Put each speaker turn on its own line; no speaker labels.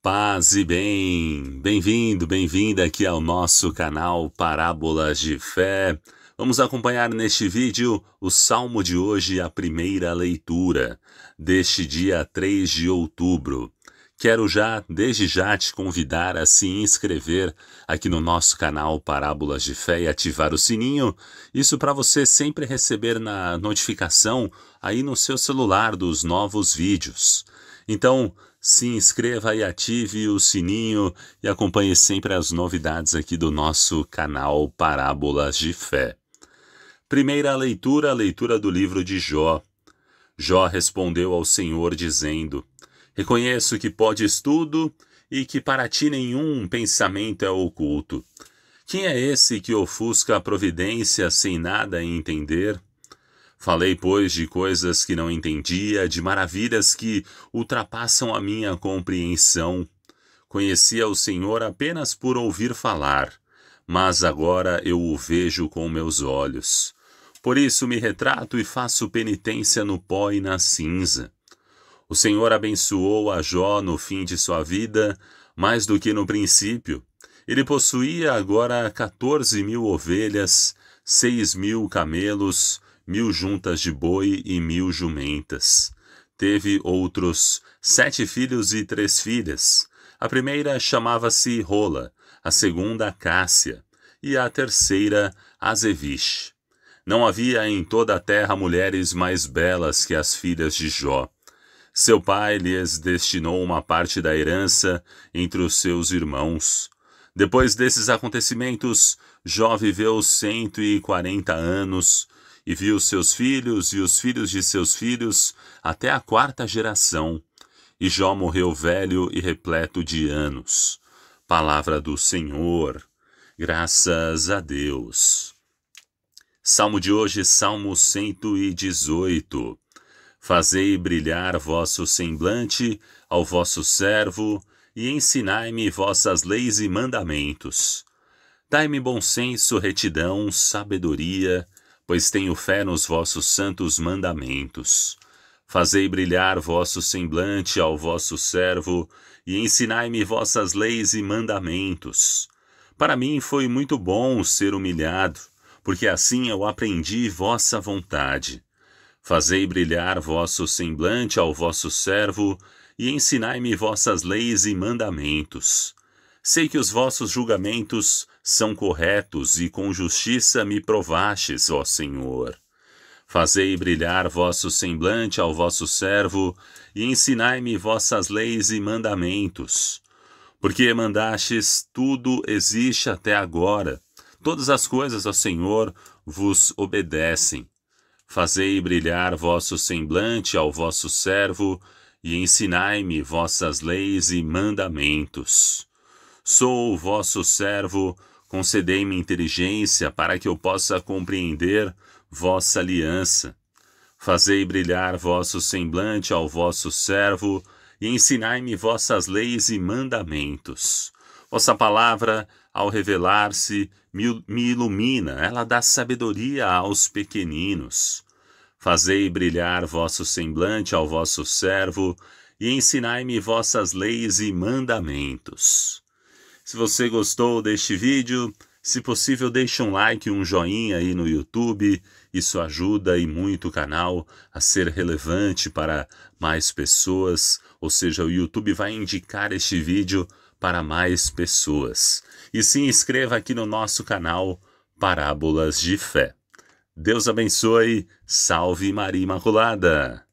Paz e bem! Bem-vindo, bem-vinda aqui ao nosso canal Parábolas de Fé. Vamos acompanhar neste vídeo o salmo de hoje, a primeira leitura, deste dia 3 de outubro. Quero já, desde já, te convidar a se inscrever aqui no nosso canal Parábolas de Fé e ativar o sininho. Isso para você sempre receber na notificação aí no seu celular dos novos vídeos. Então, se inscreva e ative o sininho e acompanhe sempre as novidades aqui do nosso canal Parábolas de Fé. Primeira leitura, a leitura do livro de Jó. Jó respondeu ao Senhor dizendo: Reconheço que podes tudo e que para ti nenhum pensamento é oculto. Quem é esse que ofusca a providência sem nada entender? Falei, pois, de coisas que não entendia, de maravilhas que ultrapassam a minha compreensão. Conhecia o Senhor apenas por ouvir falar, mas agora eu o vejo com meus olhos. Por isso me retrato e faço penitência no pó e na cinza. O Senhor abençoou a Jó no fim de sua vida, mais do que no princípio. Ele possuía agora 14 mil ovelhas, 6 mil camelos, mil juntas de boi e mil jumentas. Teve outros sete filhos e três filhas. A primeira chamava-se Rola, a segunda Cássia, e a terceira Azeviche. Não havia em toda a terra mulheres mais belas que as filhas de Jó. Seu pai lhes destinou uma parte da herança entre os seus irmãos. Depois desses acontecimentos, Jó viveu cento e quarenta anos e viu seus filhos e os filhos de seus filhos até a quarta geração. E Jó morreu velho e repleto de anos. Palavra do Senhor, graças a Deus. Salmo de hoje, Salmo 118. Fazei brilhar vosso semblante ao vosso servo, e ensinai-me vossas leis e mandamentos. Dai-me bom senso, retidão, sabedoria, pois tenho fé nos vossos santos mandamentos. Fazei brilhar vosso semblante ao vosso servo, e ensinai-me vossas leis e mandamentos. Para mim foi muito bom ser humilhado, porque assim eu aprendi vossa vontade. Fazei brilhar vosso semblante ao vosso servo, e ensinai-me vossas leis e mandamentos. Sei que os vossos julgamentos são corretos e com justiça me provastes, ó Senhor. Fazei brilhar vosso semblante ao vosso servo e ensinai-me vossas leis e mandamentos. Porque mandastes tudo existe até agora. Todas as coisas, ó Senhor, vos obedecem. Fazei brilhar vosso semblante ao vosso servo e ensinai-me vossas leis e mandamentos. Sou o vosso servo, concedei-me inteligência para que eu possa compreender vossa aliança. Fazei brilhar vosso semblante ao vosso servo e ensinai-me vossas leis e mandamentos. Vossa palavra, ao revelar-se, me ilumina, ela dá sabedoria aos pequeninos. Fazei brilhar vosso semblante ao vosso servo e ensinai-me vossas leis e mandamentos. Se você gostou deste vídeo, se possível, deixe um like, um joinha aí no YouTube. Isso ajuda e muito o canal a ser relevante para mais pessoas. Ou seja, o YouTube vai indicar este vídeo para mais pessoas. E se inscreva aqui no nosso canal Parábolas de Fé. Deus abençoe. Salve Maria Imaculada!